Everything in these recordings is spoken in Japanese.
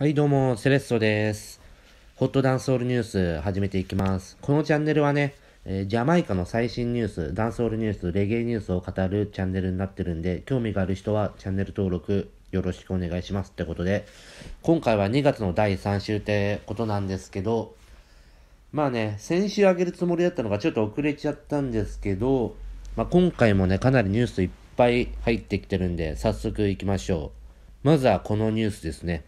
はい、どうも、セレッソです。ホットダンスオールニュース始めていきます。このチャンネルはね、えー、ジャマイカの最新ニュース、ダンスオールニュース、レゲエニュースを語るチャンネルになってるんで、興味がある人はチャンネル登録よろしくお願いしますってことで、今回は2月の第3週ってことなんですけど、まあね、先週上げるつもりだったのがちょっと遅れちゃったんですけど、まあ、今回もね、かなりニュースいっぱい入ってきてるんで、早速行きましょう。まずはこのニュースですね。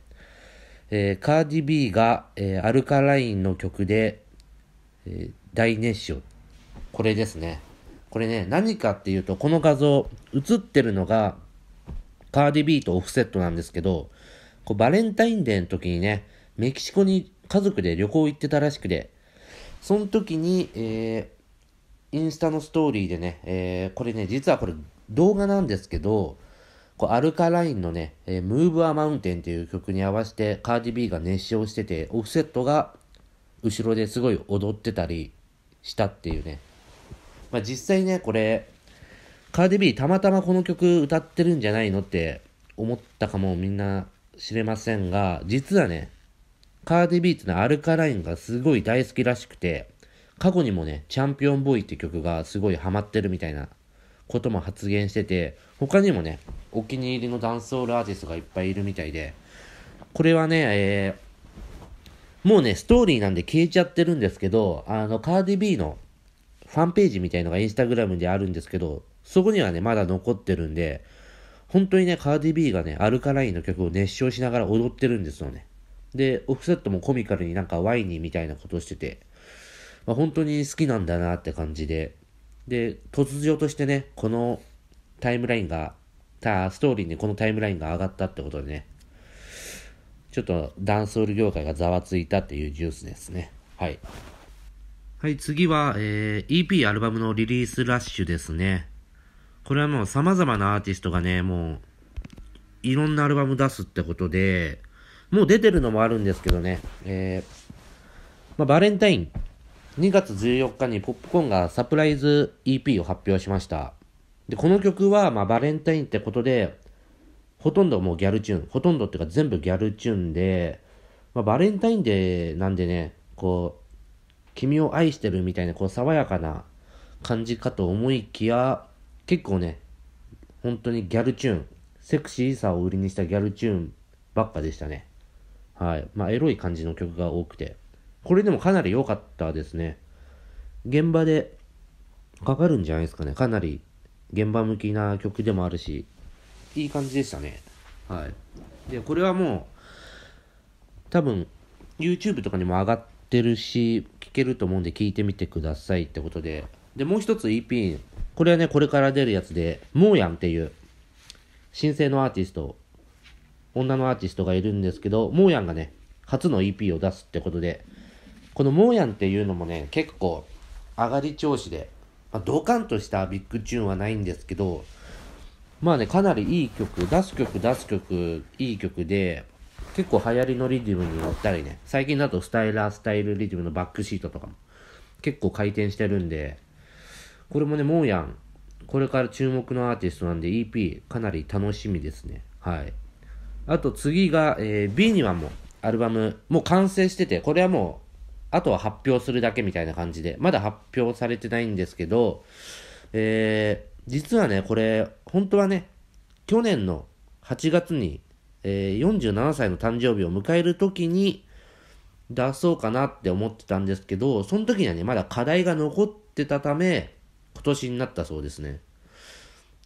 えー、カーディ・ビーが、えー、アルカラインの曲で、えー、大熱唱。これですね。これね、何かっていうと、この画像、映ってるのが、カーディ・ビーとオフセットなんですけど、こうバレンタインデーの時にね、メキシコに家族で旅行行ってたらしくて、その時に、えー、インスタのストーリーでね、えー、これね、実はこれ動画なんですけど、こうアルカラインのね、えー、ムーブ・ア・マウンテンっていう曲に合わせてカーディ・ビーが熱唱してて、オフセットが後ろですごい踊ってたりしたっていうね。まあ、実際ね、これ、カーディ・ビーたまたまこの曲歌ってるんじゃないのって思ったかもみんな知れませんが、実はね、カーディ・ビーってのはアルカラインがすごい大好きらしくて、過去にもね、チャンピオンボーイって曲がすごいハマってるみたいなことも発言してて、他にもね、お気に入りのダンスホールアーティストがいっぱいいるみたいで、これはね、えー、もうね、ストーリーなんで消えちゃってるんですけど、あの、カーディビーのファンページみたいのがインスタグラムであるんですけど、そこにはね、まだ残ってるんで、本当にね、カーディビーがね、アルカラインの曲を熱唱しながら踊ってるんですよね。で、オフセットもコミカルになんかワイニーみたいなことしてて、まあ、本当に好きなんだなって感じで、で、突如としてね、このタイムラインがたストーリーにこのタイムラインが上がったってことでね、ちょっとダンスオール業界がざわついたっていうジュースですね。はい。はい、次は、えー、EP アルバムのリリースラッシュですね。これはもう様々なアーティストがね、もう、いろんなアルバム出すってことで、もう出てるのもあるんですけどね、えー、まあ、バレンタイン、2月14日にポップコーンがサプライズ EP を発表しました。で、この曲は、まあ、バレンタインってことで、ほとんどもうギャルチューン、ほとんどっていうか全部ギャルチューンで、まあ、バレンタインデーなんでね、こう、君を愛してるみたいな、こう、爽やかな感じかと思いきや、結構ね、本当にギャルチューン、セクシーさを売りにしたギャルチューンばっかでしたね。はい。まあ、エロい感じの曲が多くて。これでもかなり良かったですね。現場でかかるんじゃないですかね。かなり現場向きな曲でもあるしいい感じでしたねはいでこれはもう多分 YouTube とかにも上がってるし聴けると思うんで聴いてみてくださいってことででもう一つ EP これはねこれから出るやつでモーヤンっていう新生のアーティスト女のアーティストがいるんですけどモーヤンがね初の EP を出すってことでこのモーヤンっていうのもね結構上がり調子でまあ、ドカンとしたビッグチューンはないんですけど、まあね、かなりいい曲、出す曲、出す曲、いい曲で、結構流行りのリズムに乗ったりね、最近だとスタイラー、スタイルリズムのバックシートとかも結構回転してるんで、これもね、もうやん、これから注目のアーティストなんで EP かなり楽しみですね。はい。あと次が、えー、B にはもうアルバム、もう完成してて、これはもうあとは発表するだけみたいな感じで、まだ発表されてないんですけど、えー、実はね、これ、本当はね、去年の8月に、えー、47歳の誕生日を迎える時に出そうかなって思ってたんですけど、その時にはね、まだ課題が残ってたため、今年になったそうですね。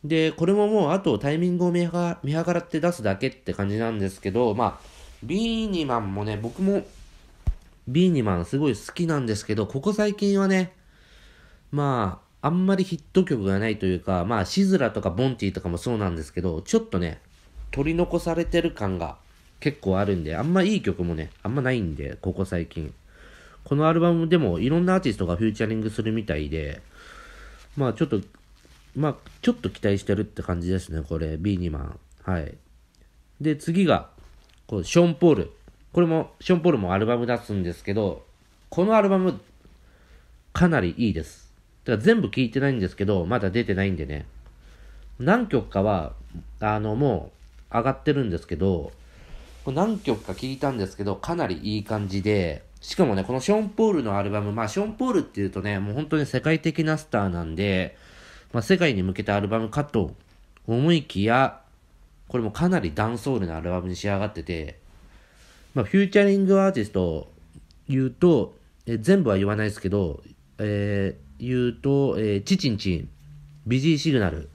で、これももうあとタイミングを見計らって出すだけって感じなんですけど、まあ、ビーニマンもね、僕もビーニマンすごい好きなんですけど、ここ最近はね、まあ、あんまりヒット曲がないというか、まあ、シズラとかボンティとかもそうなんですけど、ちょっとね、取り残されてる感が結構あるんで、あんまいい曲もね、あんまないんで、ここ最近。このアルバムでもいろんなアーティストがフューチャリングするみたいで、まあちょっと、まあちょっと期待してるって感じですね、これ、ビーニマン。はい。で、次が、こうショーン・ポール。これも、ション・ポールもアルバム出すんですけど、このアルバム、かなりいいです。だから全部聴いてないんですけど、まだ出てないんでね。何曲かは、あの、もう、上がってるんですけど、これ何曲か聞いたんですけど、かなりいい感じで、しかもね、このショーン・ポールのアルバム、まあ、ショーン・ポールっていうとね、もう本当に世界的なスターなんで、まあ、世界に向けたアルバムかと思いきや、これもかなりダンソールなアルバムに仕上がってて、まあ、フューチャリングアーティスト言うと、え全部は言わないですけど、えー、言うと、えー、チチンチン、ビジーシグナル、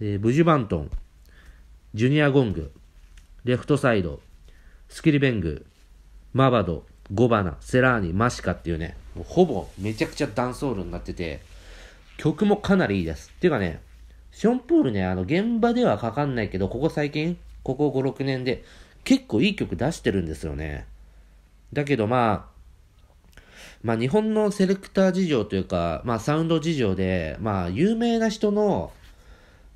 えー、ブジュバントン、ジュニアゴング、レフトサイド、スキリベング、マバド、ゴバナ、セラーニ、マシカっていうね、ほぼめちゃくちゃダンソールになってて、曲もかなりいいです。っていうかね、ションポールね、あの、現場ではかかんないけど、ここ最近、ここ5、6年で、結構いい曲出してるんですよね。だけどまあ、まあ日本のセレクター事情というか、まあサウンド事情で、まあ有名な人の、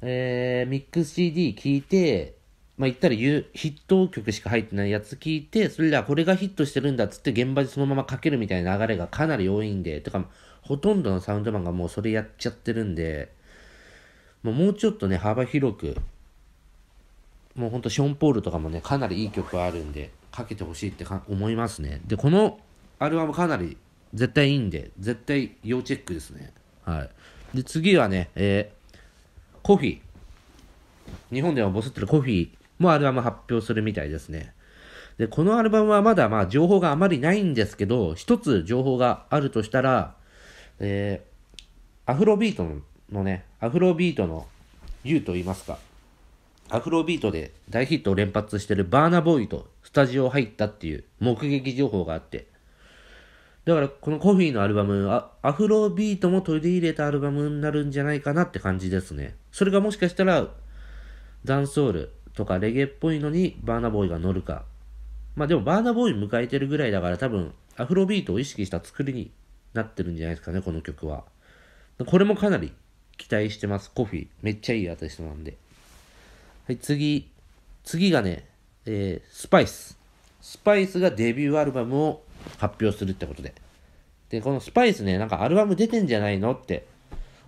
えー、ミックス CD 聴いて、まあ言ったらヒット曲しか入ってないやつ聞いて、それではこれがヒットしてるんだっつって現場でそのままかけるみたいな流れがかなり多いんで、とか、ほとんどのサウンドマンがもうそれやっちゃってるんで、もうちょっとね、幅広くもうほんとション・ポールとかもねかなりいい曲あるんでかけてほしいってか思いますねでこのアルバムかなり絶対いいんで絶対要チェックですねはいで次はねえー、コフィ日本ではボスってるコフィもアルバム発表するみたいですねでこのアルバムはまだまあ情報があまりないんですけど一つ情報があるとしたらえー、アフロビートのねアフロビートの U と言いますかアフロビートで大ヒットを連発してるバーナボーイとスタジオ入ったっていう目撃情報があって、だからこのコフィーのアルバム、アフロビートも取り入れたアルバムになるんじゃないかなって感じですね。それがもしかしたら、ダンソールとかレゲエっぽいのにバーナボーイが乗るか。まあでもバーナボーイ迎えてるぐらいだから多分アフロビートを意識した作りになってるんじゃないですかね、この曲は。これもかなり期待してます、コフィー。めっちゃいいアーティストなんで。はい、次。次がね、えー、スパイス。スパイスがデビューアルバムを発表するってことで。で、このスパイスね、なんかアルバム出てんじゃないのって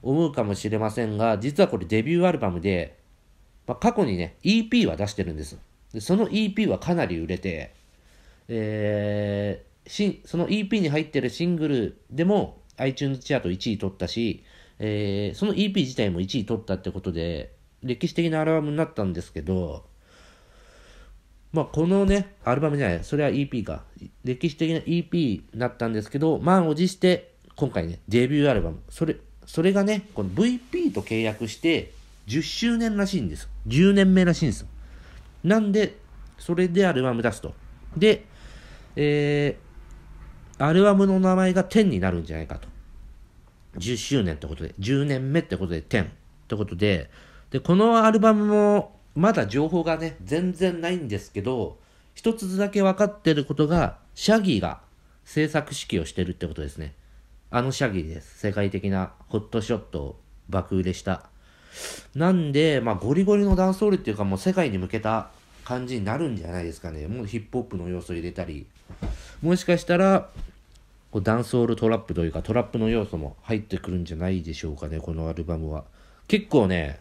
思うかもしれませんが、実はこれデビューアルバムで、まあ、過去にね、EP は出してるんです。で、その EP はかなり売れて、えー、しその EP に入ってるシングルでも iTunes チャート1位取ったし、えー、その EP 自体も1位取ったってことで、歴史的なアルバムになったんですけど、まあ、このね、アルバムじゃない、それは EP か。歴史的な EP になったんですけど、満を持して、今回ね、デビューアルバム。それ、それがね、この VP と契約して、10周年らしいんです。10年目らしいんです。なんで、それでアルバム出すと。で、えー、アルバムの名前が10になるんじゃないかと。10周年ってことで、10年目ってことで10ってことで、で、このアルバムも、まだ情報がね、全然ないんですけど、一つだけ分かってることが、シャギーが制作指揮をしてるってことですね。あのシャギーです。世界的なホットショットを爆売れした。なんで、まあ、ゴリゴリのダンスホールっていうか、もう世界に向けた感じになるんじゃないですかね。もうヒップホップの要素入れたり、もしかしたら、こうダンスホールトラップというか、トラップの要素も入ってくるんじゃないでしょうかね、このアルバムは。結構ね、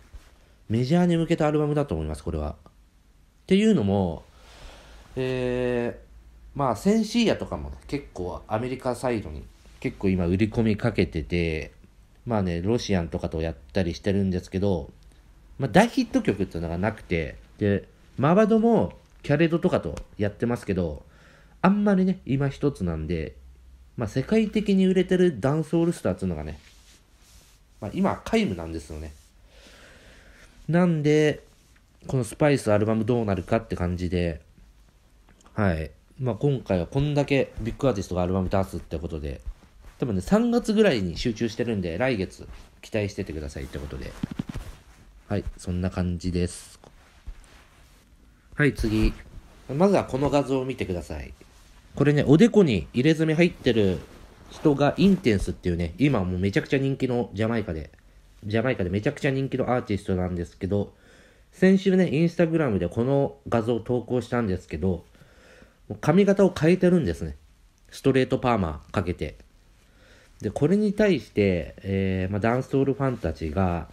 メジャーに向けたアルバムだと思います、これは。っていうのも、えー、まあ、センシーヤとかも結構アメリカサイドに結構今売り込みかけてて、まあね、ロシアンとかとやったりしてるんですけど、まあ、大ヒット曲っていうのがなくて、で、マバドもキャレドとかとやってますけど、あんまりね、今一つなんで、まあ、世界的に売れてるダンスオールスターっていうのがね、まあ、今、皆無なんですよね。なんで、このスパイスアルバムどうなるかって感じで、はい。まあ、今回はこんだけビッグアーティストがアルバム出すってことで、多分ね、3月ぐらいに集中してるんで、来月期待しててくださいってことで。はい、そんな感じです。はい、次。まずはこの画像を見てください。これね、おでこに入れ墨入ってる人がインテンスっていうね、今もうめちゃくちゃ人気のジャマイカでジャマイカでめちゃくちゃ人気のアーティストなんですけど、先週ね、インスタグラムでこの画像を投稿したんですけど、髪型を変えてるんですね。ストレートパーマかけて。で、これに対して、えー、まあ、ダンスオールファンたちが、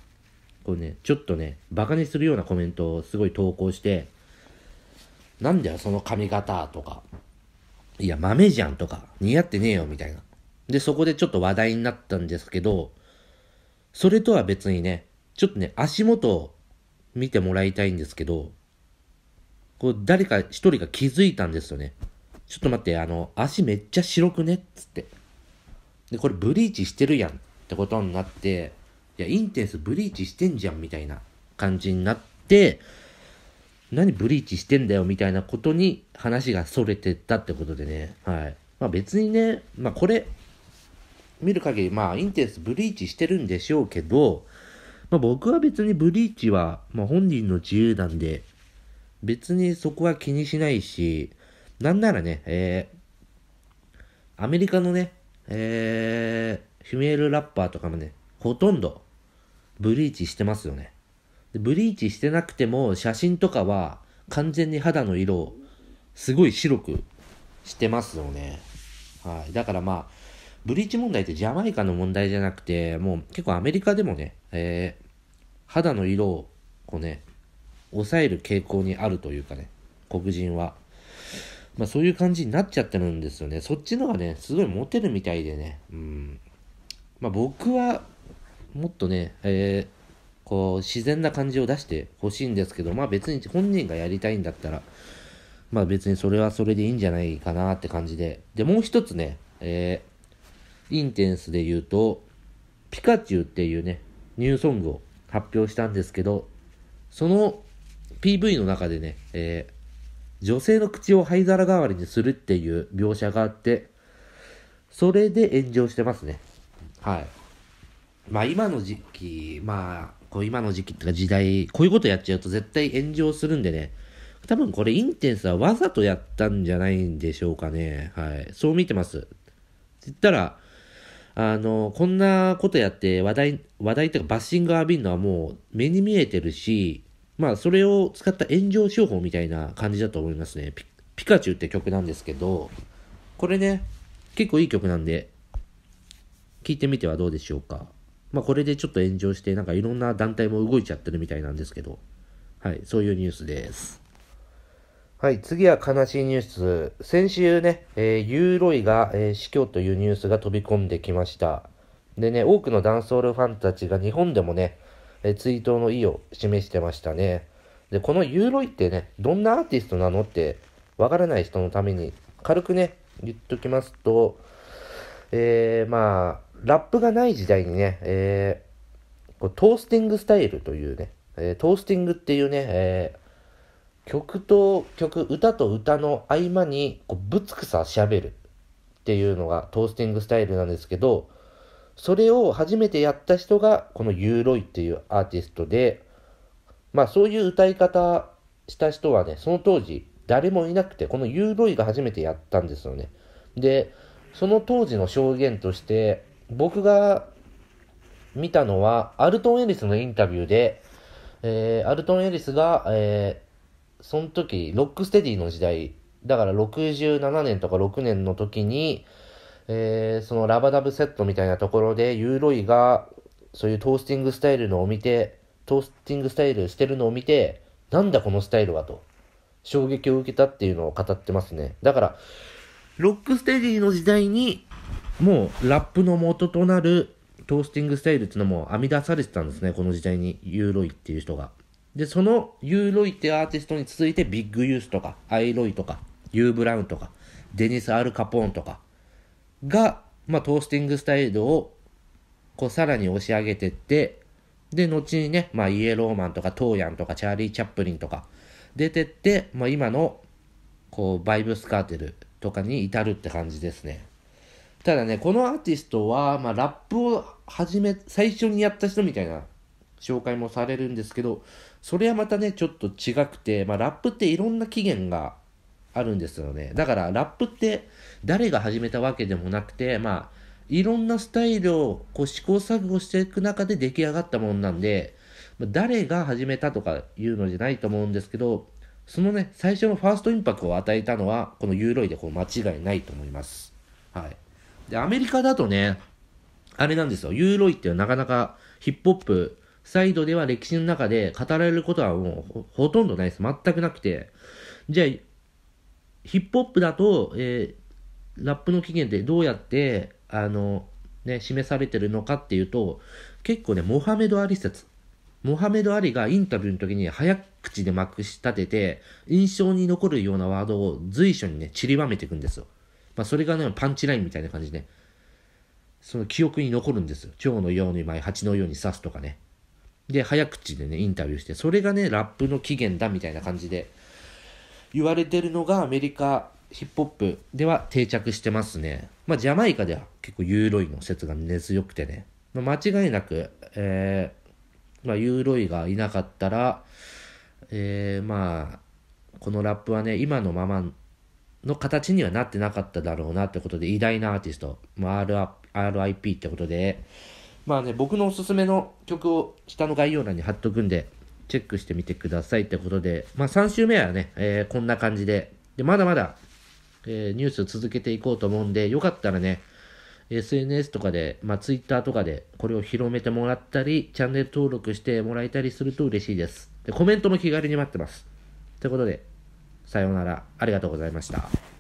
こうね、ちょっとね、バカにするようなコメントをすごい投稿して、なんだよ、その髪型とか。いや、豆じゃんとか。似合ってねえよ、みたいな。で、そこでちょっと話題になったんですけど、それとは別にね、ちょっとね、足元を見てもらいたいんですけど、こう誰か一人が気づいたんですよね。ちょっと待って、あの、足めっちゃ白くねっつって。で、これブリーチしてるやんってことになって、いや、インテンスブリーチしてんじゃんみたいな感じになって、何ブリーチしてんだよみたいなことに話が逸れてったってことでね。はい。まあ別にね、まあこれ、見る限り、まあ、インテンスブリーチしてるんでしょうけど、まあ、僕は別にブリーチは、まあ、本人の自由なんで、別にそこは気にしないし、なんならね、えー、アメリカのね、えー、フィメールラッパーとかもね、ほとんどブリーチしてますよね。でブリーチしてなくても写真とかは完全に肌の色をすごい白くしてますよね。はい。だからまあ、ブリーチ問題ってジャマイカの問題じゃなくて、もう結構アメリカでもね、えー、肌の色をこうね、抑える傾向にあるというかね、黒人は。まあそういう感じになっちゃってるんですよね。そっちのがね、すごいモテるみたいでね。うん。まあ僕は、もっとね、えー、こう自然な感じを出してほしいんですけど、まあ別に本人がやりたいんだったら、まあ別にそれはそれでいいんじゃないかなって感じで。で、もう一つね、えインテンスで言うと、ピカチュウっていうね、ニューソングを発表したんですけど、その PV の中でね、えー、女性の口を灰皿代わりにするっていう描写があって、それで炎上してますね。はい。まあ今の時期、まあ、こう今の時期ってか時代、こういうことやっちゃうと絶対炎上するんでね、多分これインテンスはわざとやったんじゃないんでしょうかね。はい。そう見てます。って言ったら、あの、こんなことやって話題、話題というかバッシング浴びるのはもう目に見えてるし、まあそれを使った炎上商法みたいな感じだと思いますね。ピピカチュウって曲なんですけど、これね、結構いい曲なんで、聴いてみてはどうでしょうか。まあこれでちょっと炎上して、なんかいろんな団体も動いちゃってるみたいなんですけど、はい、そういうニュースです。はい、次は悲しいニュース。先週ね、えー、ユーロイが、えー、死去というニュースが飛び込んできました。でね、多くのダンスホールファンたちが日本でもね、えー、追悼の意を示してましたね。で、このユーロイってね、どんなアーティストなのってわからない人のために、軽くね、言っときますと、えー、まあ、ラップがない時代にね、えー、こうトースティングスタイルというね、えトースティングっていうね、えー曲と曲、歌と歌の合間にこうぶつくさ喋るっていうのがトースティングスタイルなんですけど、それを初めてやった人がこのユーロイっていうアーティストで、まあそういう歌い方した人はね、その当時誰もいなくて、このユーロイが初めてやったんですよね。で、その当時の証言として、僕が見たのは、アルトン・エリスのインタビューで、えー、アルトン・エリスが、えーその時、ロックステディの時代、だから67年とか6年の時に、えー、そのラバダブセットみたいなところで、ユーロイが、そういうトースティングスタイルのを見て、トースティングスタイルしてるのを見て、なんだこのスタイルはと、衝撃を受けたっていうのを語ってますね。だから、ロックステディの時代に、もうラップの元となるトースティングスタイルっていうのも編み出されてたんですね、この時代に、ユーロイっていう人が。で、そのユーロイってアーティストに続いてビッグユースとか、アイロイとか、ユーブラウンとか、デニス・アル・カポーンとかが、まあ、トースティングスタイルをこうさらに押し上げてって、で、後にね、まあ、イエローマンとか、トーヤンとか、チャーリー・チャップリンとか出てって、まあ、今のこうバイブスカーテルとかに至るって感じですね。ただね、このアーティストは、まあ、ラップを始め、最初にやった人みたいな紹介もされるんですけど、それはまたね、ちょっと違くて、まあ、ラップっていろんな期限があるんですよね。だから、ラップって誰が始めたわけでもなくて、まあ、いろんなスタイルをこう試行錯誤していく中で出来上がったもんなんで、誰が始めたとかいうのじゃないと思うんですけど、そのね、最初のファーストインパクトを与えたのは、このユーロイでこう間違いないと思います。はい。で、アメリカだとね、あれなんですよ。ユーロイってなかなかヒップホップサイドでは歴史の中で語られることはもうほとんどないです。全くなくて。じゃあ、ヒップホップだと、えー、ラップの起源ってどうやって、あの、ね、示されてるのかっていうと、結構ね、モハメド・アリ説。モハメド・アリがインタビューの時に早口でまくし立てて、印象に残るようなワードを随所にね、散りばめていくんですよ。まあ、それがね、パンチラインみたいな感じで、ね、その記憶に残るんですよ。蝶のように舞い、蜂のように刺すとかね。で、早口でね、インタビューして、それがね、ラップの起源だみたいな感じで言われてるのがアメリカヒップホップでは定着してますね。まあ、ジャマイカでは結構ユーロイの説が根強くてね。まあ、間違いなく、えー、まあ、ユーロイがいなかったら、えー、まあ、このラップはね、今のままの形にはなってなかっただろうなってことで、偉大なアーティスト、まあ、RIP ってことで、まあね、僕のおすすめの曲を下の概要欄に貼っとくんで、チェックしてみてくださいってことで、まあ3週目はね、えー、こんな感じで、で、まだまだ、えー、ニュース続けていこうと思うんで、よかったらね、SNS とかで、まあ、Twitter とかでこれを広めてもらったり、チャンネル登録してもらえたりすると嬉しいです。でコメントも気軽に待ってます。ということで、さようなら。ありがとうございました。